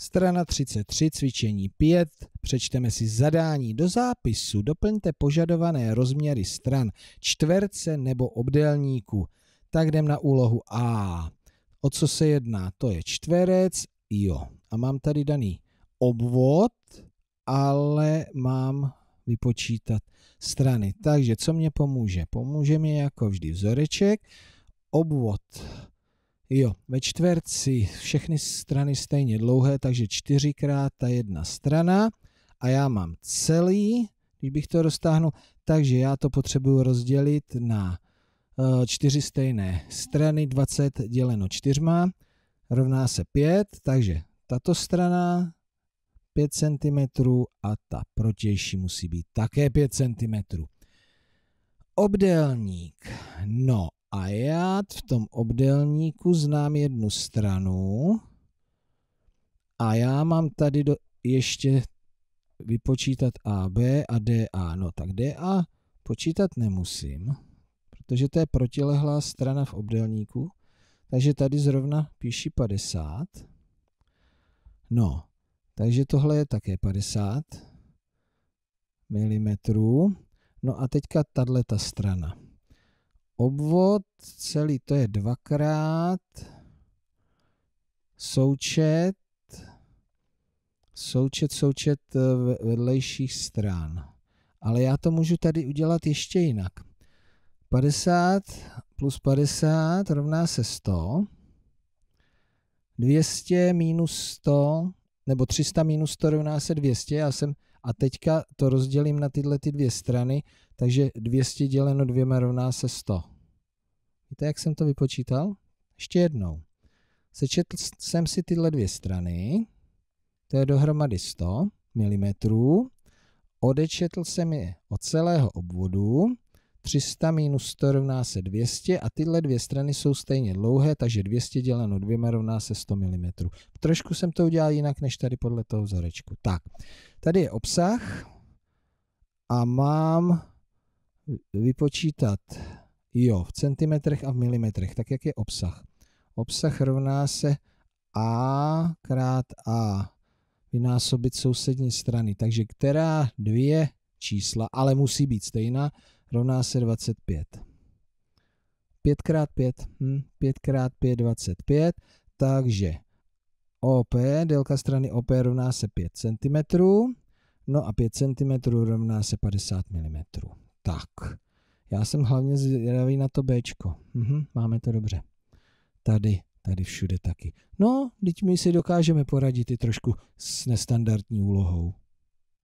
Strana 33, cvičení 5. Přečteme si zadání do zápisu. Doplňte požadované rozměry stran čtverce nebo obdélníku. Tak jdem na úlohu A. O co se jedná? To je čtverec, jo. A mám tady daný obvod, ale mám vypočítat strany. Takže co mě pomůže? Pomůže mi jako vždy vzoreček, obvod Jo, ve čtverci všechny strany stejně dlouhé, takže čtyřikrát ta jedna strana a já mám celý, když bych to roztáhnul, takže já to potřebuji rozdělit na eh, čtyři stejné strany, 20 děleno čtyřma, rovná se 5, takže tato strana 5 cm a ta protější musí být také 5 cm. Obdélník. No a já v tom obdélníku znám jednu stranu a já mám tady do, ještě vypočítat AB a DA. No tak DA počítat nemusím, protože to je protilehlá strana v obdélníku, takže tady zrovna píši 50. No, takže tohle je také 50 mm. No a teďka tahle ta strana obvod celý to je dvakrát, součet, součet, součet eh, vedlejších stran. Ale já to můžu tady udělat ještě jinak. 50 plus 50 rovná se 100. 200 minus 100, nebo 300 minus 100 rovná se 200. Já jsem, a teďka to rozdělím na tyhle ty dvě strany. Takže 200 děleno dvěma rovná se 100. Víte, jak jsem to vypočítal? Ještě jednou. Sečetl jsem si tyhle dvě strany, to je dohromady 100 mm, odečetl jsem je od celého obvodu, 300 minus 100 rovná se 200 a tyhle dvě strany jsou stejně dlouhé, takže 200 děleno dvěma rovná se 100 mm. Trošku jsem to udělal jinak, než tady podle toho vzorečku. Tak, tady je obsah a mám vypočítat jo v centimetrech a v milimetrech, tak jak je obsah. Obsah rovná se a krát a vynásobit sousední strany. Takže která dvě čísla, ale musí být stejná, rovná se 25. 5 krát 5, hm, 5 krát 5, 25, takže OP, délka strany OP rovná se 5 cm, no a 5 cm rovná se 50 mm. Tak, já jsem hlavně zvědavý na to Bčko. Mhm, máme to dobře. Tady, tady všude taky. No, teď my si dokážeme poradit i trošku s nestandardní úlohou.